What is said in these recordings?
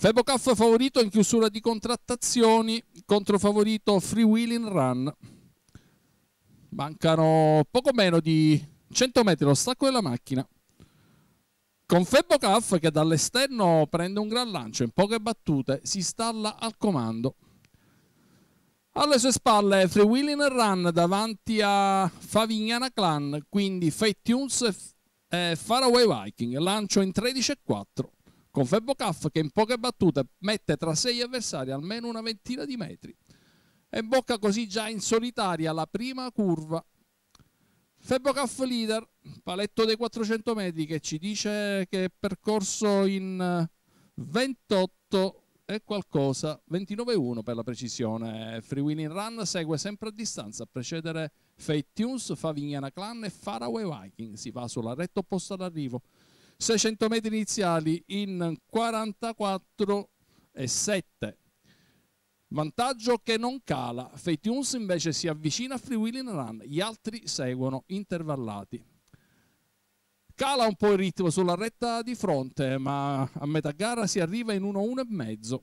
Febocaff favorito in chiusura di contrattazioni, controfavorito Free Wheeling Run. Mancano poco meno di 100 metri lo stacco della macchina. Con Febocaff che dall'esterno prende un gran lancio, in poche battute si stalla al comando. Alle sue spalle Free Wheeling Run davanti a Favignana Clan, quindi Fate Tunes e Faraway Viking, lancio in 13 e 4 con Febbo Caff che in poche battute mette tra sei avversari almeno una ventina di metri e bocca così già in solitaria la prima curva. Febbo Caff leader, paletto dei 400 metri che ci dice che è percorso in 28 eh, e qualcosa, 29-1 per la precisione. Free Wheeling Run segue sempre a distanza a precedere Fate Tunes, Favignana Clan e Faraway Viking. Si va sulla retta opposta all'arrivo. 600 metri iniziali in 44,7. Vantaggio che non cala, Fate Tunes invece si avvicina a Free Wheeling Run, gli altri seguono intervallati. Cala un po' il ritmo sulla retta di fronte, ma a metà gara si arriva in 1-1,5.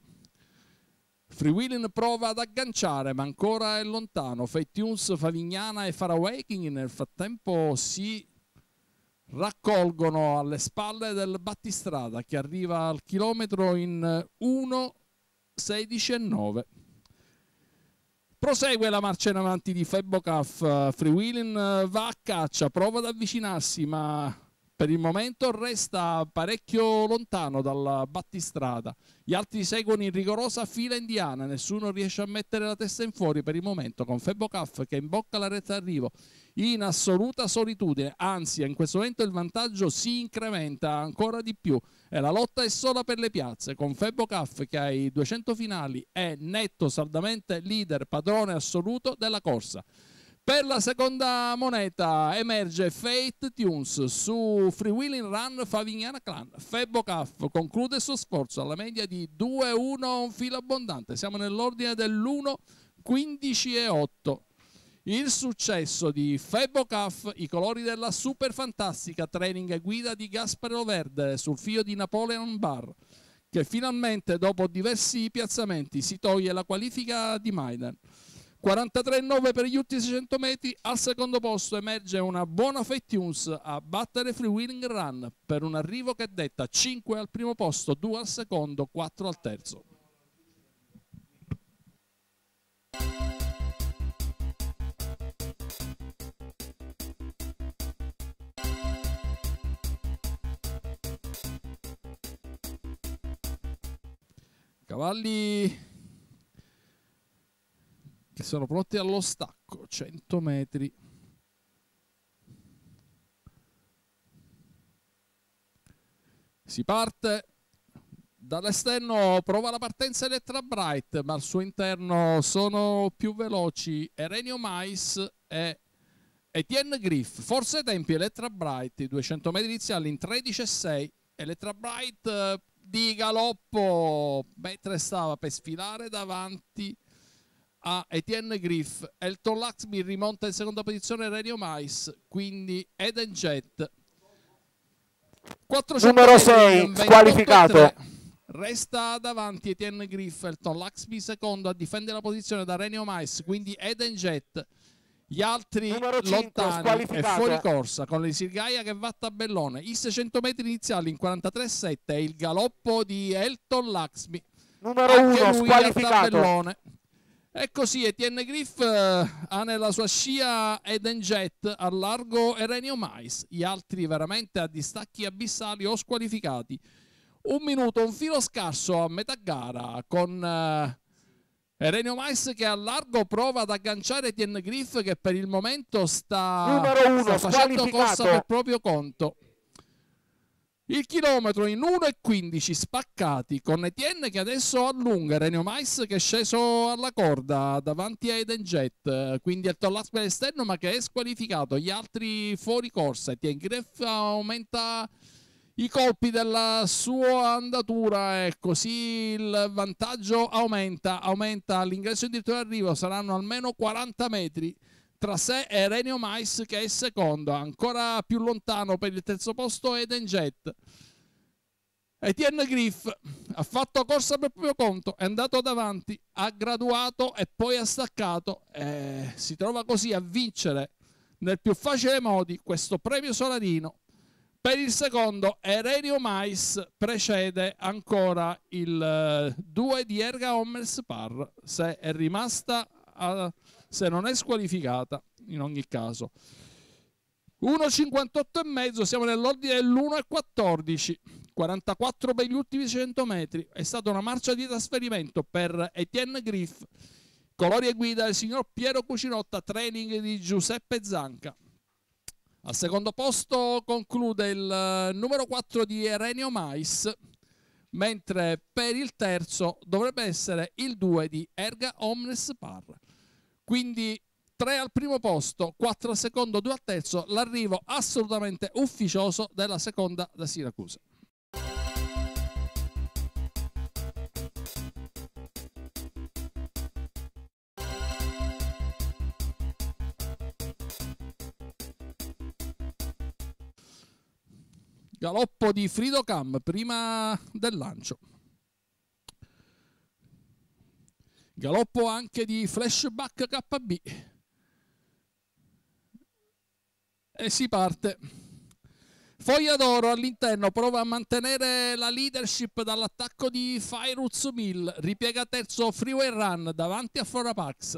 Freewheeling prova ad agganciare, ma ancora è lontano. Fate Tunes, Favignana e Farawaking nel frattempo si raccolgono alle spalle del battistrada che arriva al chilometro in 1.16.9. Eh, Prosegue la marcia in avanti di Febbo Caff, eh, Freewheeling eh, va a caccia, prova ad avvicinarsi ma per il momento resta parecchio lontano dalla battistrada. Gli altri seguono in rigorosa fila indiana, nessuno riesce a mettere la testa in fuori per il momento con Febbo Caff che imbocca la retta arrivo in assoluta solitudine, anzi in questo momento il vantaggio si incrementa ancora di più e la lotta è sola per le piazze con Febbo Caff che ai 200 finali è netto saldamente leader padrone assoluto della corsa. Per la seconda moneta emerge Fate Tunes su Freewheeling Run Favignana Clan. Febbo Caff conclude il suo sforzo alla media di 2-1, un filo abbondante. Siamo nell'ordine dell'1, 15 8. Il successo di Febbo Caff, i colori della super fantastica training e guida di Gasparo Verde sul figlio di Napoleon Bar, che finalmente dopo diversi piazzamenti si toglie la qualifica di Maiden. 43,9 per gli ultimi 600 metri, al secondo posto emerge una buona Fate News a battere Free Winning Run per un arrivo che detta 5 al primo posto, 2 al secondo, 4 al terzo. Cavalli che sono pronti allo stacco 100 metri si parte dall'esterno prova la partenza Elettra Bright ma al suo interno sono più veloci Erenio Mais e Etienne Griff forse tempi Elettra Bright i 200 metri iniziali in 13,6 Elettra Bright eh, di galoppo mentre stava per sfilare davanti a Etienne Griff, Elton Laxby rimonta in seconda posizione Radio Mais, quindi Eden Jet. 400 Numero 6, squalificato. Resta davanti Etienne Griff, Elton Laxby secondo a difendere la posizione da Renio Mais, quindi Eden Jet. Gli altri 5, lontani e fuori corsa con l'Isirgaia che va a tabellone. I 600 metri iniziali in 43-7 e il galoppo di Elton Laxby. Numero 1, squalificato. E così Etienne Griff eh, ha nella sua scia Eden Jet al largo Erenio Mais, gli altri veramente a distacchi abissali o squalificati. Un minuto, un filo scarso a metà gara con... Eh, Erenio Mais che al largo prova ad agganciare Etienne Griff che per il momento sta, sta facendo corsa per proprio conto. Il chilometro in 1,15 spaccati con Etienne che adesso allunga, Renio Mais che è sceso alla corda davanti a Eden Jet, quindi al Tollasco all'esterno ma che è squalificato, gli altri fuori corsa, Etienne Greff aumenta i colpi della sua andatura e così il vantaggio aumenta, aumenta l'ingresso in diritto d'arrivo, saranno almeno 40 metri tra sé e Renio Mais che è secondo, ancora più lontano per il terzo posto Eden Jet. Etienne Griff ha fatto corsa per proprio conto, è andato davanti, ha graduato e poi ha staccato. E si trova così a vincere nel più facile modi questo premio Solarino. Per il secondo Erenio Mais precede ancora il 2 eh, di Erga Hommels Par, se è rimasta a, se non è squalificata in ogni caso. 1,58,5 siamo nell'ordine dell'1,14 44 per gli ultimi 100 metri è stata una marcia di trasferimento per Etienne Griff colori e guida del signor Piero Cucinotta training di Giuseppe Zanca al secondo posto conclude il eh, numero 4 di Erenio Mais mentre per il terzo dovrebbe essere il 2 di Erga Omnes Par quindi 3 al primo posto, 4 al secondo, 2 al terzo, l'arrivo assolutamente ufficioso della seconda da Siracusa. Galoppo di Frido Cam prima del lancio. Galoppo anche di flashback KB. E si parte. Foglia d'oro all'interno prova a mantenere la leadership dall'attacco di Fairuz Mill. Ripiega terzo Freeway Run davanti a Forapax.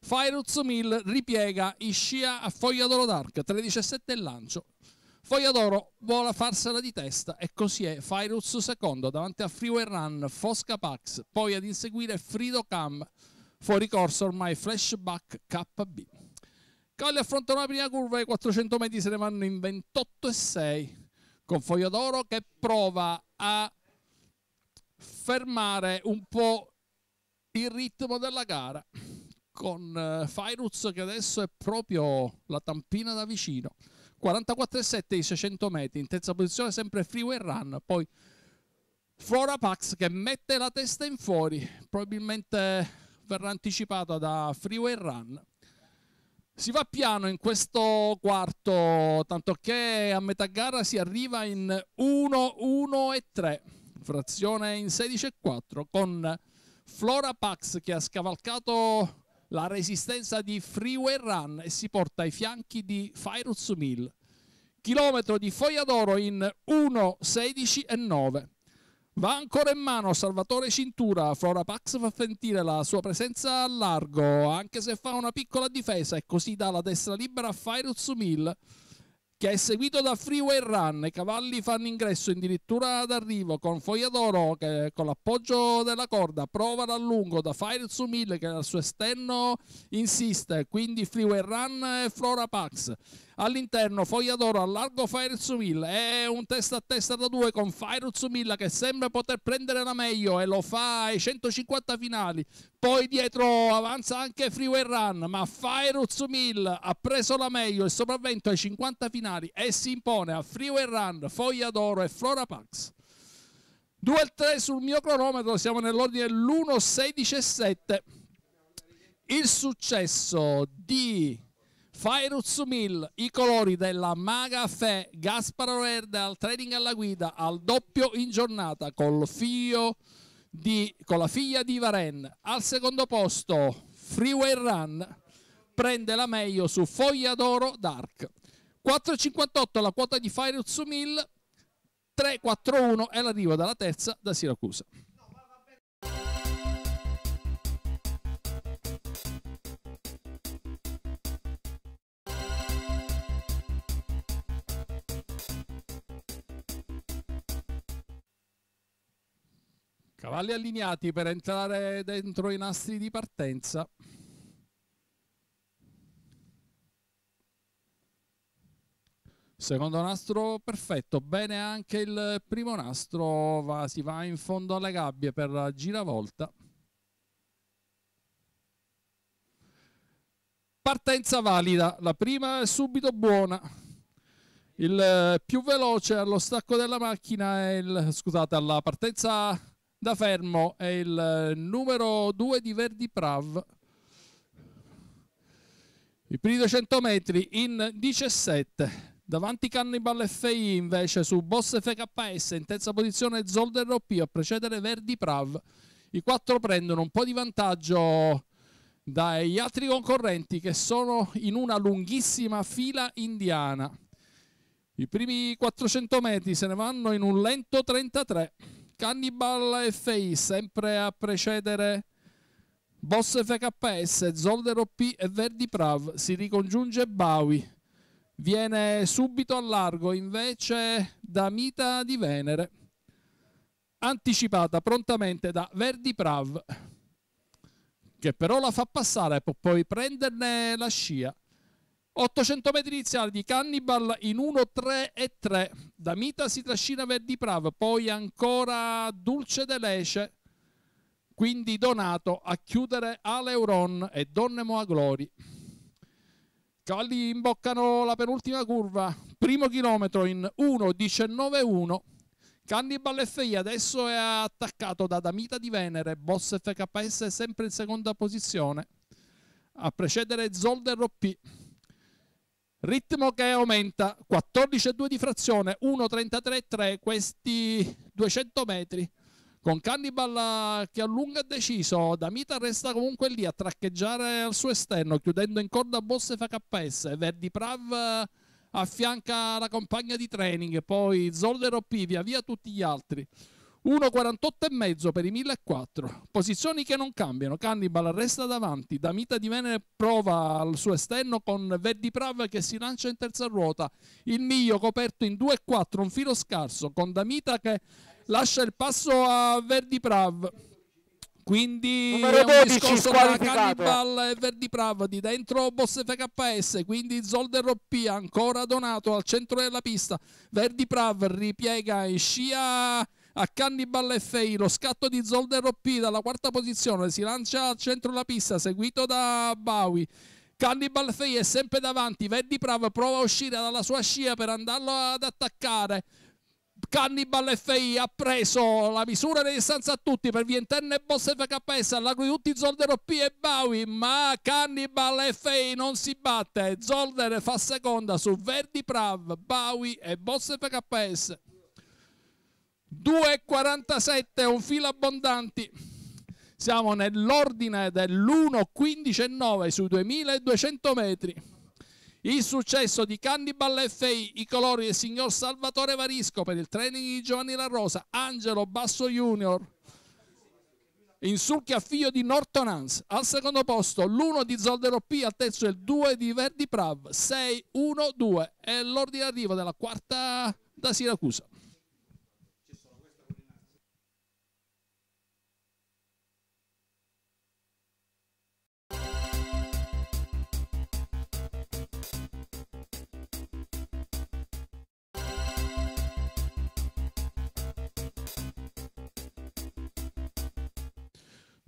Fairuz Mill ripiega, iscia a Foglia d'oro Dark, 13-7 lancio. Fogliadoro d'Oro vola farsela di testa e così è Fairuz secondo davanti a Freeway Run, Fosca Pax, poi ad inseguire Frido Cam, fuori corso ormai Flashback KB. Cavalli affrontano la prima curva i 400 metri se ne vanno in 28 e 6 con Fogliadoro che prova a fermare un po' il ritmo della gara con uh, Fairuz che adesso è proprio la tampina da vicino. 44,7 i 600 metri, in terza posizione sempre Freeway Run, poi Flora Pax che mette la testa in fuori, probabilmente verrà anticipata da Freeway Run. Si va piano in questo quarto, tanto che a metà gara si arriva in 1-1-3, frazione in 16-4 con Flora Pax che ha scavalcato la resistenza di Freeway Run e si porta ai fianchi di Fairuz Mill. Chilometro di Foglia d'Oro in 1.16 e 9. Va ancora in mano Salvatore Cintura, Flora Pax fa sentire la sua presenza a largo, anche se fa una piccola difesa e così dà la destra libera a Fairuz Mill che è seguito da Freeway Run. I cavalli fanno ingresso addirittura ad arrivo con Foglia d'Oro che con l'appoggio della corda prova da lungo da Fire su 1000 che al suo esterno insiste, quindi Freeway Run e Flora Pax all'interno Fogliadoro a largo Fairuz Milla è un testa a testa da due con Fairuz Milla che sembra poter prendere la meglio e lo fa ai 150 finali poi dietro avanza anche Freeway Run ma Fairuz Milla ha preso la meglio e sopravvento ai 50 finali e si impone a Freeway Run foglia d'oro e Flora Pax 2 al 3 sul mio cronometro siamo nell'ordine dell'1 16 7 il successo di Fairuz Mil, i colori della Maga Fe, Gasparo Verde al trading alla guida, al doppio in giornata col figlio di, con la figlia di Varen. Al secondo posto Freeway Run prende la meglio su Foglia d'Oro Dark. 4,58 la quota di Fairuz Mil, 3,41 è l'arrivo dalla terza da Siracusa. No, Cavalli allineati per entrare dentro i nastri di partenza. Secondo nastro perfetto, bene anche il primo nastro, va, si va in fondo alle gabbie per la giravolta. Partenza valida, la prima è subito buona. Il più veloce allo stacco della macchina è il, scusate, alla partenza da fermo è il eh, numero 2 di Verdi Prav. I primi 200 metri in 17. Davanti Cannibal FI invece su Boss FKS in terza posizione Zolder Roppio a precedere Verdi Prav. I quattro prendono un po' di vantaggio dagli altri concorrenti che sono in una lunghissima fila indiana. I primi 400 metri se ne vanno in un lento 33. Cannibal FI sempre a precedere Boss FKS, Zolder OP e Verdi Prav, si ricongiunge Bowie, viene subito a largo invece Damita di Venere, anticipata prontamente da Verdi Prav, che però la fa passare e può poi prenderne la scia. 800 metri iniziali di Cannibal in 1-3 e 3. Damita si trascina Verdi Prav, poi ancora Dulce de Lece. Quindi Donato a chiudere Aleuron e Donne Moaglori. Glori. Cavalli imboccano la penultima curva, primo chilometro in 1.19.1. Cannibal FI adesso è attaccato da Damita di Venere, Boss FKS sempre in seconda posizione. A precedere Zolder P. Ritmo che aumenta, 14,2 di frazione, 1,33,3 questi 200 metri. Con Cannibal che allunga deciso, Damita resta comunque lì a traccheggiare al suo esterno, chiudendo in corda Bosse FKS. Verdi Prav eh, affianca la compagna di training, poi Zoldero P, via via tutti gli altri. 1,48,5 per i 1.004. Posizioni che non cambiano. Cannibal resta davanti. Damita di Venere prova al suo esterno con Verdi Prav che si lancia in terza ruota. Il Miglio coperto in 2,4, un filo scarso, con Damita che lascia il passo a Verdi Prav. Quindi discorso 12 Cannibal e Verdi Prav di dentro Boss FKS, quindi Zolder P ancora donato al centro della pista. Verdi Prav ripiega in scia a Cannibal FI. Lo scatto di Zolder P dalla quarta posizione si lancia al centro della pista, seguito da Bowie. Cannibal FI è sempre davanti, Verdi Prav prova a uscire dalla sua scia per andarlo ad attaccare. Cannibal FI ha preso la misura di distanza a tutti per e Boss FKS all'agro di tutti Zolder P e Bawi ma Cannibal FI non si batte Zolder fa seconda su Verdi Prav, Bawi e Boss FKS 2,47, un filo abbondanti. Siamo nell'ordine dell'1,15 e 9 sui 2200 metri. Il successo di Cannibal FI, i colori del signor Salvatore Varisco per il training di Giovanni La Rosa, Angelo Basso Junior, in insulchi a figlio di Nortonans, al secondo posto l'1 di Zoldero P, al terzo il 2 di Verdi Prav, 6-1-2 è l'ordine d'arrivo della quarta da Siracusa.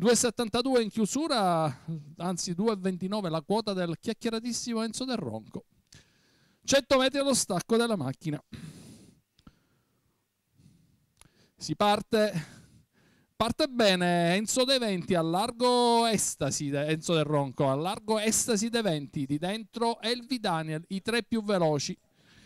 2,72 in chiusura, anzi 2,29 la quota del chiacchieratissimo Enzo Del Ronco. 100 metri allo stacco della macchina. Si parte parte bene Enzo De Venti al largo estasi Enzo Del Ronco al largo estasi De Venti di dentro Elvi Daniel i tre più veloci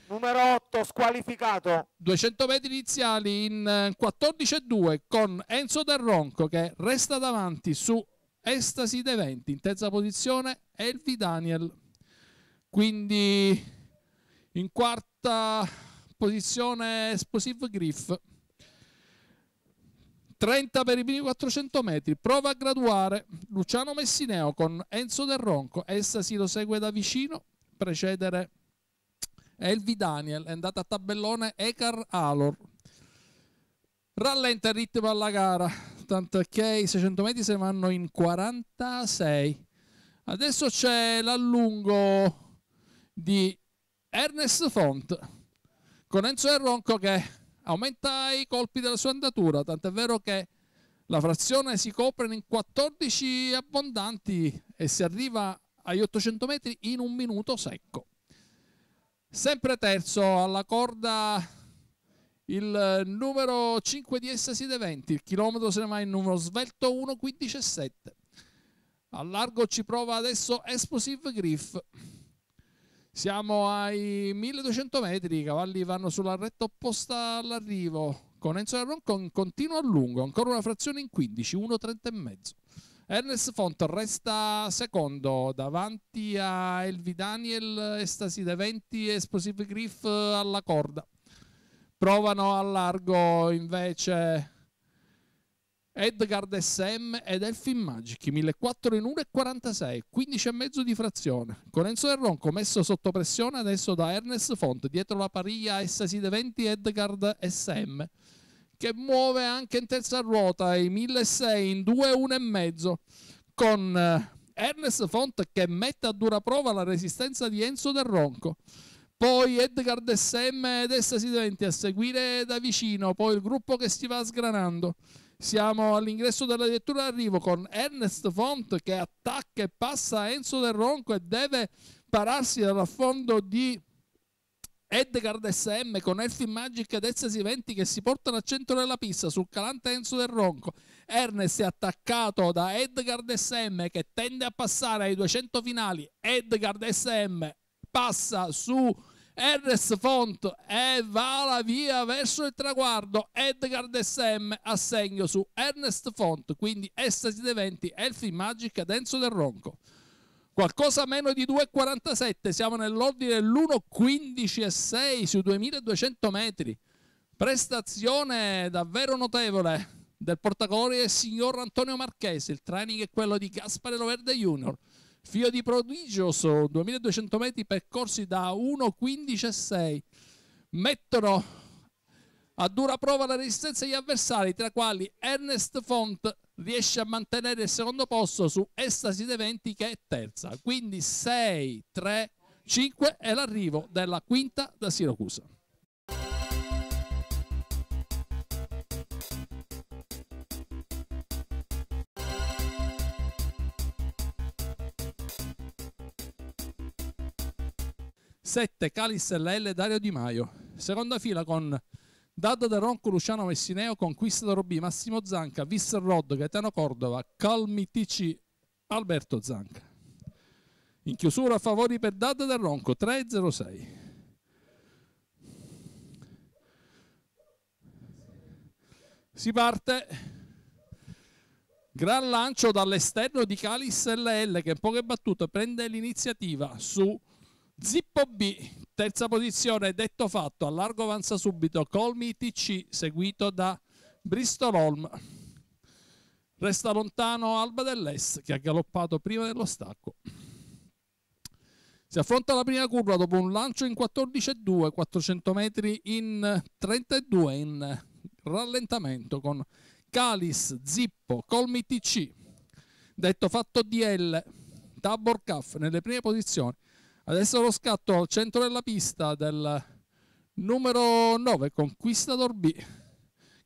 numero Esatto, squalificato. 200 metri iniziali in 14-2 eh, con Enzo Del Ronco che resta davanti su Estasi De Venti, In terza posizione Elvi Daniel. Quindi in quarta posizione Esplosive Griff. 30 per i primi 400 metri, prova a graduare Luciano Messineo con Enzo Del Ronco, Estasi lo segue da vicino, precedere Elvi Daniel è andata a tabellone Ekar Alor. Rallenta il ritmo alla gara, tanto che i 600 metri se vanno in 46. Adesso c'è l'allungo di Ernest Font con Enzo Erronco che aumenta i colpi della sua andatura, tant'è vero che la frazione si copre in 14 abbondanti e si arriva agli 800 metri in un minuto secco. Sempre terzo alla corda il numero 5 di Essasi 20, il chilometro se ne va in numero svelto 1.15.7. Al largo ci prova adesso Explosive Griff. Siamo ai 1200 metri, i cavalli vanno sulla retta opposta all'arrivo. Con Enzo Arroncon continua a lungo, ancora una frazione in 15, 1.30 e mezzo. Ernest Font resta secondo davanti a Elvi Daniel, Estasi De Venti e Esplosive Griff alla corda. Provano a largo invece Edgard SM ed Elfin Magic 1400 in 1,46 15,5 di frazione con Enzo Del Ronco messo sotto pressione adesso da Ernest Font dietro la pariglia Estasi De 20 Edgard SM che muove anche in terza ruota i 1.600 in 2,1,5 con eh, Ernest Font che mette a dura prova la resistenza di Enzo Del Ronco poi Edgar Dessem destra si diventi a seguire da vicino poi il gruppo che si va sgranando siamo all'ingresso della direttura d'arrivo con Ernest Font che attacca e passa Enzo Del Ronco e deve pararsi dall'affondo di Edgard SM con Elfin Magic ed Essesi 20 che si portano al centro della pista sul calante Enzo del Ronco. Ernest è attaccato da Edgard SM che tende a passare ai 200 finali. Edgard SM passa su Ernest Font e va la via verso il traguardo. Edgard SM a segno su Ernest Font, quindi Essesi 20, Elfin Magic ed Enzo del Ronco qualcosa meno di 2,47, siamo nell'ordine dell'1,15,6 su 2200 metri. Prestazione davvero notevole del portacolore signor Antonio Marchese, il training è quello di Gaspare Loverde Junior. Fio di prodigioso, 2200 metri percorsi da 1,15,6. Mettono a dura prova la resistenza degli avversari, tra quali Ernest Font, riesce a mantenere il secondo posto su Estasi De Venti che è terza. Quindi 6, 3, 5 è l'arrivo della quinta da Siracusa. Sette Calis LL Dario Di Maio, seconda fila con Dada De Ronco, Luciano Messineo, Conquista da Robì, Massimo Zanca, Visser Rod, Gaetano Cordova, Calmi TC, Alberto Zanca. In chiusura a favori per Dada De Ronco, 3-0-6. Si parte. Gran lancio dall'esterno di Calis LL che in poche battute prende l'iniziativa su Zippo B Terza posizione, detto fatto, allargo avanza subito Colmi TC seguito da Bristol Holm. Resta lontano Alba dell'Est che ha galoppato prima dello stacco. Si affronta la prima curva dopo un lancio in 14,2, 400 metri in 32 in rallentamento con Calis, Zippo, Colmi TC, detto fatto DL, Tabor Caff nelle prime posizioni Adesso lo scatto al centro della pista del numero 9, Conquistador B,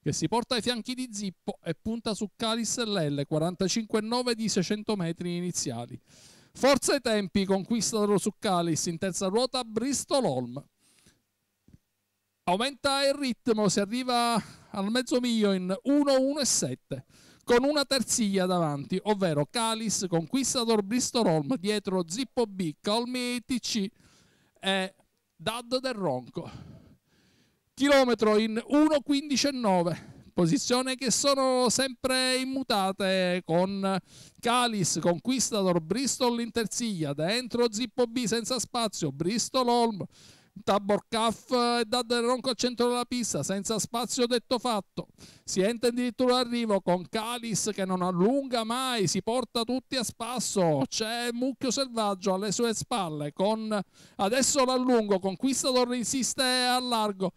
che si porta ai fianchi di Zippo e punta su Calis LL, 45,9 di 600 metri iniziali. Forza ai tempi, Conquistador su Calis, in terza ruota Bristol Holm. Aumenta il ritmo, si arriva al mezzo miglio in 1-1 con una terziglia davanti, ovvero Calis, Conquistador Bristol Holm, dietro Zippo B, Calmi ITC e Dad del Ronco. Chilometro in 1.15.9 posizione che sono sempre immutate con Calis, Conquistador, Bristol in terziglia, dentro Zippo B senza spazio, Bristol Holm, Tabor Caff e Dadder Ronco al centro della pista, senza spazio detto fatto. Si entra addirittura l'arrivo con Calis che non allunga mai, si porta tutti a spasso. C'è Mucchio Selvaggio alle sue spalle, con adesso l'allungo, Conquistador insiste a largo.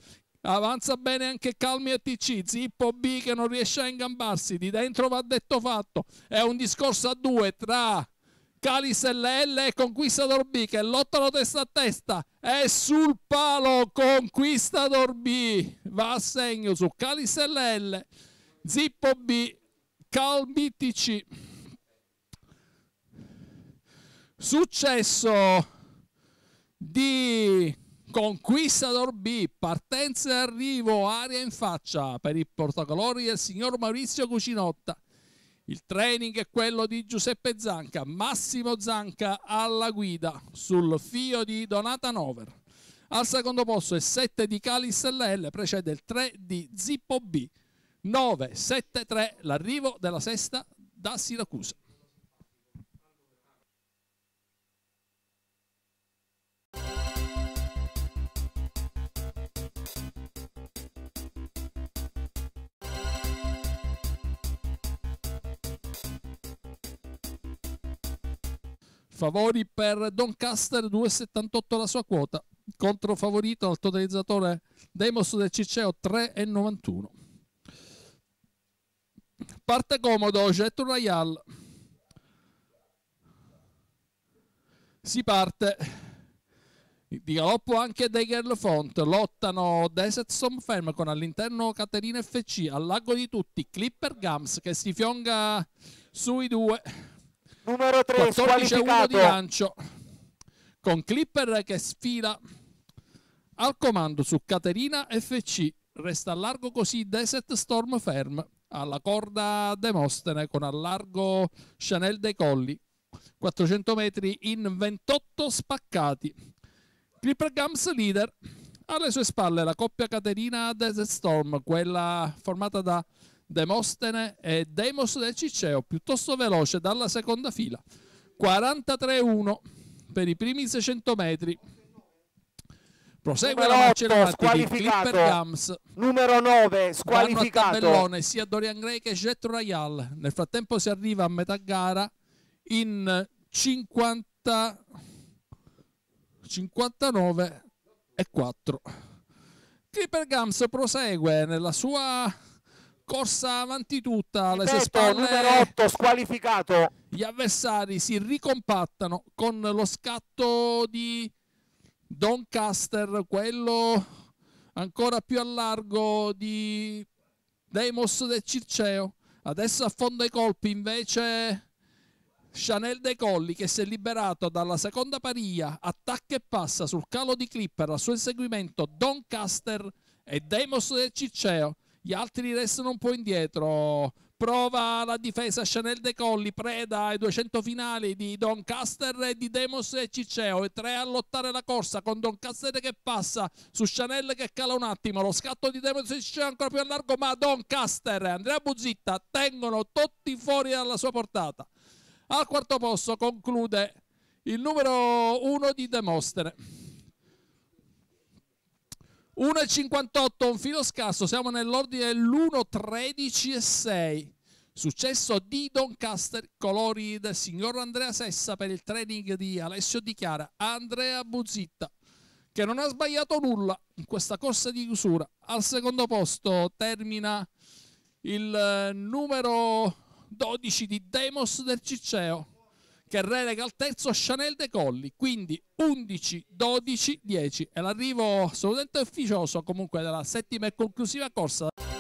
Avanza bene anche Calmi e TC, Zippo B che non riesce a ingambarsi, di dentro va detto fatto, è un discorso a due tra Calis LL e Conquistador B che lottano testa a testa e sul palo Conquistador B va a segno su Calis LL Zippo B Calbitc successo di Conquistador B, partenza e arrivo, aria in faccia per i portacolori del signor Maurizio Cucinotta. Il training è quello di Giuseppe Zanca, Massimo Zanca alla guida sul fio di Donata Nover. Al secondo posto è 7 di Calis LL, precede il 3 di Zippo B. 9, 7, 3 l'arrivo della sesta da Siracusa. favori per Doncaster 2,78 la sua quota contro favorito al totalizzatore Demos del Ciceo 3,91 parte comodo Jet Royal si parte di galoppo anche Deggerl Font lottano Desert Storm Firm con all'interno Caterina FC al lago di tutti Clipper Gams che si fionga sui due Numero 3, squalificato. di lancio con Clipper che sfila al comando su Caterina FC. Resta a largo così Desert Storm Ferm. Alla corda Demostene con largo Chanel dei Colli. 400 metri in 28 spaccati. Clipper Gums leader. Alle sue spalle la coppia Caterina Desert Storm, quella formata da Demostene e eh, Demos del Ciceo, piuttosto veloce dalla seconda fila. 43-1 per i primi 600 metri. Prosegue numero la marcia 8, Clipper Gams. Numero 9, squalificato. Vanno a sia Dorian Gray che Jet Royal. Nel frattempo si arriva a metà gara in 50 59 e 4. Clipper Gams prosegue nella sua corsa avanti tutta alle sue spalle. Numero 8 squalificato. Gli avversari si ricompattano con lo scatto di Doncaster, quello ancora più a largo di Deimos del Circeo. Adesso affonda i colpi invece Chanel De Colli che si è liberato dalla seconda paria, attacca e passa sul calo di Clipper, al suo inseguimento Doncaster e Deimos del Circeo gli altri restano un po' indietro. Prova la difesa Chanel De Colli, preda ai 200 finali di Doncaster e di Demos e Ciceo. E tre a lottare la corsa con Don Doncaster che passa su Chanel che cala un attimo. Lo scatto di Demos e Ciceo è ancora più a largo, ma Doncaster e Andrea Buzzitta tengono tutti fuori dalla sua portata. Al quarto posto conclude il numero uno di Demostere. 1,58, un filo scasso, siamo nell'ordine dell'1,13,6. Successo di Doncaster, colori del signor Andrea Sessa per il training di Alessio Di Chiara, Andrea Buzitta, che non ha sbagliato nulla in questa corsa di chiusura. Al secondo posto termina il eh, numero 12 di Demos del Cicceo, che relega al terzo Chanel De Colli, quindi 11, 12, 10 e l'arrivo assolutamente ufficioso comunque della settima e conclusiva corsa.